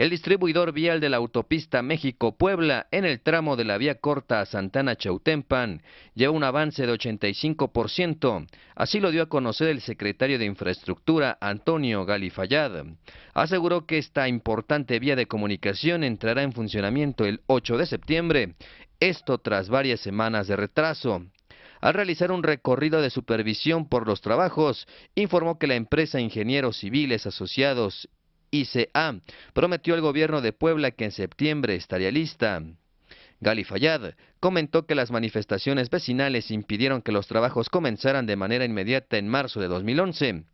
El distribuidor vial de la autopista México-Puebla en el tramo de la vía corta a Santana-Chautempan lleva un avance de 85%, así lo dio a conocer el secretario de Infraestructura Antonio Galifayad. Aseguró que esta importante vía de comunicación entrará en funcionamiento el 8 de septiembre, esto tras varias semanas de retraso. Al realizar un recorrido de supervisión por los trabajos, informó que la empresa Ingenieros Civiles Asociados ICA. Prometió el gobierno de Puebla que en septiembre estaría lista. Gali comentó que las manifestaciones vecinales impidieron que los trabajos comenzaran de manera inmediata en marzo de 2011.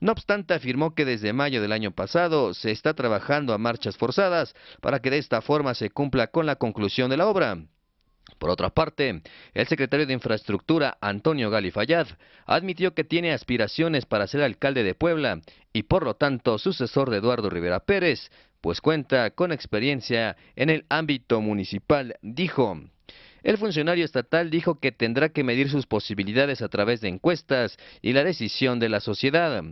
No obstante, afirmó que desde mayo del año pasado se está trabajando a marchas forzadas para que de esta forma se cumpla con la conclusión de la obra. Por otra parte, el secretario de Infraestructura, Antonio Galifayad, admitió que tiene aspiraciones para ser alcalde de Puebla y por lo tanto sucesor de Eduardo Rivera Pérez, pues cuenta con experiencia en el ámbito municipal, dijo. El funcionario estatal dijo que tendrá que medir sus posibilidades a través de encuestas y la decisión de la sociedad.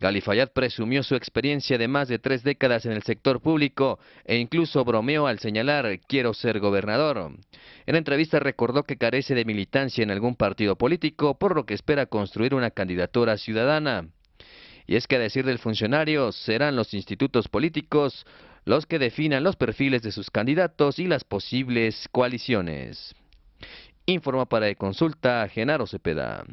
Galifayat presumió su experiencia de más de tres décadas en el sector público e incluso bromeó al señalar quiero ser gobernador. En entrevista recordó que carece de militancia en algún partido político, por lo que espera construir una candidatura ciudadana. Y es que a decir del funcionario, serán los institutos políticos los que definan los perfiles de sus candidatos y las posibles coaliciones. Informa para de consulta Genaro Cepeda.